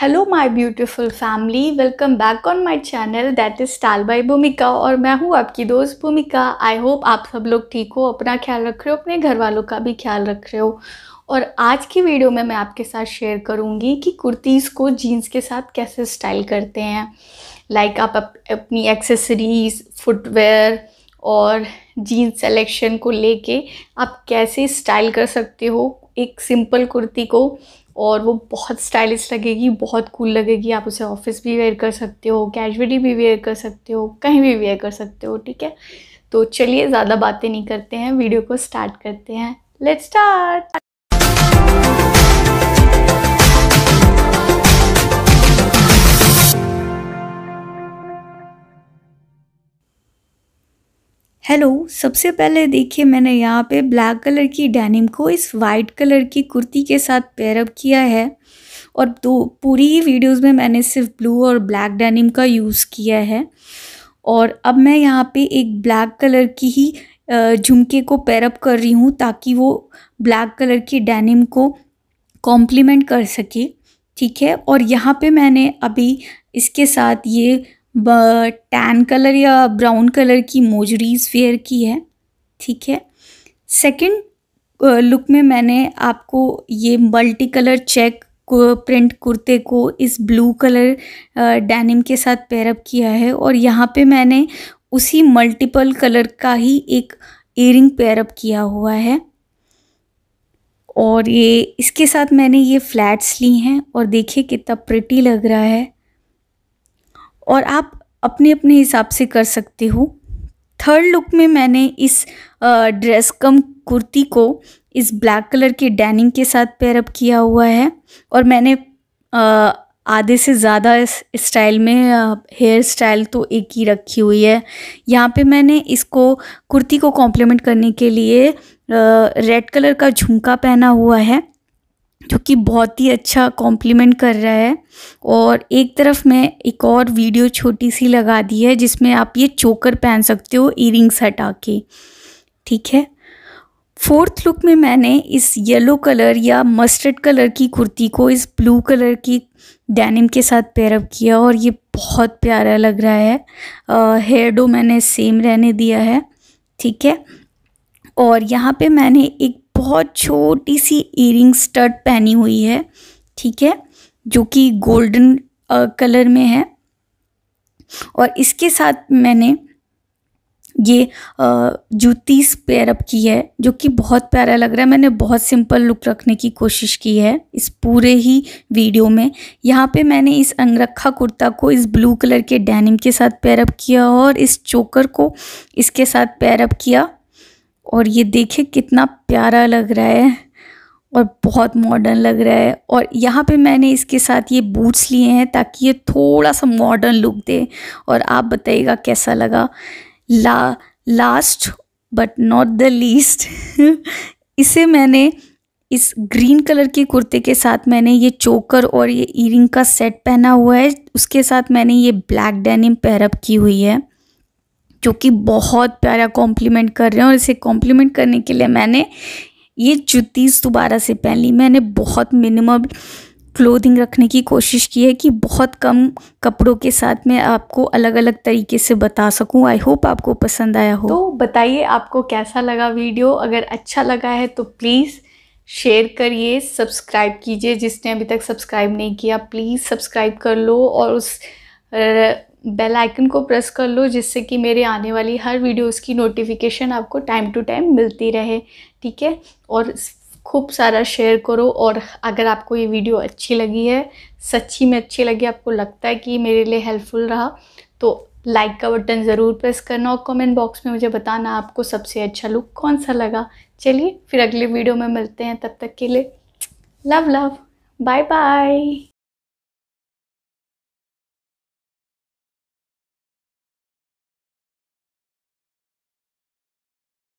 hello my beautiful family welcome back on my channel that is tall by Bhumika और मैं हूँ आपकी दोस्त भूमिका आई होप आप सब लोग ठीक हो अपना ख्याल रख रहे हो अपने घर वालों का भी ख्याल रख रहे हो और आज की वीडियो में मैं आपके साथ शेयर करूँगी कि कुर्तीज़ को जीन्स के साथ कैसे स्टाइल करते हैं लाइक like आप अप, अपनी एक्सेसरीज़ फुटवेयर और जीन्स सेलेक्शन को लेके आप कैसे स्टाइल कर सकते हो एक सिंपल कुर्ती को और वो बहुत स्टाइलिश लगेगी बहुत कूल लगेगी आप उसे ऑफिस भी वेयर कर सकते हो कैजुअली भी वेयर कर सकते हो कहीं भी वेयर कर सकते हो ठीक है तो चलिए ज़्यादा बातें नहीं करते हैं वीडियो को स्टार्ट करते हैं लेट्स स्टार्ट हेलो सबसे पहले देखिए मैंने यहाँ पे ब्लैक कलर की डेनिम को इस वाइट कलर की कुर्ती के साथ पेयरअप किया है और दो पूरी ही वीडियोज़ में मैंने सिर्फ ब्लू और ब्लैक डेनिम का यूज़ किया है और अब मैं यहाँ पे एक ब्लैक कलर की ही झुमके को पैरअप कर रही हूँ ताकि वो ब्लैक कलर की डेनिम को कॉम्प्लीमेंट कर सके ठीक है और यहाँ पर मैंने अभी इसके साथ ये टैन कलर या ब्राउन कलर की मोजरीज वेयर की है ठीक है सेकंड लुक में मैंने आपको ये मल्टी कलर चेक प्रिंट कुर्ते को इस ब्लू कलर डैनिम के साथ पेयरअप किया है और यहाँ पे मैंने उसी मल्टीपल कलर का ही एक एयरिंग पेयरअप किया हुआ है और ये इसके साथ मैंने ये फ्लैट्स ली हैं और देखिए कितना प्रिटी लग रहा है और आप अपने अपने हिसाब से कर सकते हो थर्ड लुक में मैंने इस ड्रेस कम कुर्ती को इस ब्लैक कलर के डैनिंग के साथ पेयरअप किया हुआ है और मैंने आधे से ज़्यादा इस स्टाइल में हेयर स्टाइल तो एक ही रखी हुई है यहाँ पे मैंने इसको कुर्ती को कॉम्प्लीमेंट करने के लिए रेड कलर का झुमका पहना हुआ है जो कि बहुत ही अच्छा कॉम्प्लीमेंट कर रहा है और एक तरफ मैं एक और वीडियो छोटी सी लगा दी है जिसमें आप ये चोकर पहन सकते हो ईयरिंग्स हटा के ठीक है फोर्थ लुक में मैंने इस येलो कलर या मस्टर्ड कलर की कुर्ती को इस ब्लू कलर की डेनिम के साथ पेयरअप किया और ये बहुत प्यारा लग रहा है हेयर डो मैंने सेम रहने दिया है ठीक है और यहाँ पे मैंने एक बहुत छोटी सी इयरिंग स्टड पहनी हुई है ठीक है जो कि गोल्डन कलर में है और इसके साथ मैंने ये जूती पेयरअप की है जो कि बहुत प्यारा लग रहा है मैंने बहुत सिंपल लुक रखने की कोशिश की है इस पूरे ही वीडियो में यहाँ पे मैंने इस अंगरखा कुर्ता को इस ब्लू कलर के डेनिम के साथ पेयरअप किया और इस चोकर को इसके साथ पेयरअप किया और ये देखिए कितना प्यारा लग रहा है और बहुत मॉडर्न लग रहा है और यहाँ पे मैंने इसके साथ ये बूट्स लिए हैं ताकि ये थोड़ा सा मॉडर्न लुक दे और आप बताइएगा कैसा लगा ला last but not the least इसे मैंने इस ग्रीन कलर के कुर्ते के साथ मैंने ये चोकर और ये ईरिंग का सेट पहना हुआ है उसके साथ मैंने ये ब्लैक डेनिम पैरअप की हुई है जो कि बहुत प्यारा कॉम्प्लीमेंट कर रहे हैं और इसे कॉम्प्लीमेंट करने के लिए मैंने ये जुतीस दोबारा से पहन ली मैंने बहुत मिनिमम क्लोथिंग रखने की कोशिश की है कि बहुत कम कपड़ों के साथ मैं आपको अलग अलग तरीके से बता सकूं आई होप आपको पसंद आया हो तो बताइए आपको कैसा लगा वीडियो अगर अच्छा लगा है तो प्लीज़ शेयर करिए सब्सक्राइब कीजिए जिसने अभी तक सब्सक्राइब नहीं किया प्लीज़ सब्सक्राइब कर लो और उस बेल आइकन को प्रेस कर लो जिससे कि मेरे आने वाली हर वीडियोस की नोटिफिकेशन आपको टाइम टू टाइम मिलती रहे ठीक है और खूब सारा शेयर करो और अगर आपको ये वीडियो अच्छी लगी है सच्ची में अच्छी लगी आपको लगता है कि मेरे लिए हेल्पफुल रहा तो लाइक का बटन ज़रूर प्रेस करना और कमेंट बॉक्स में मुझे बताना आपको सबसे अच्छा लुक कौन सा लगा चलिए फिर अगले वीडियो में मिलते हैं तब तक के लिए लव लव बाय बाय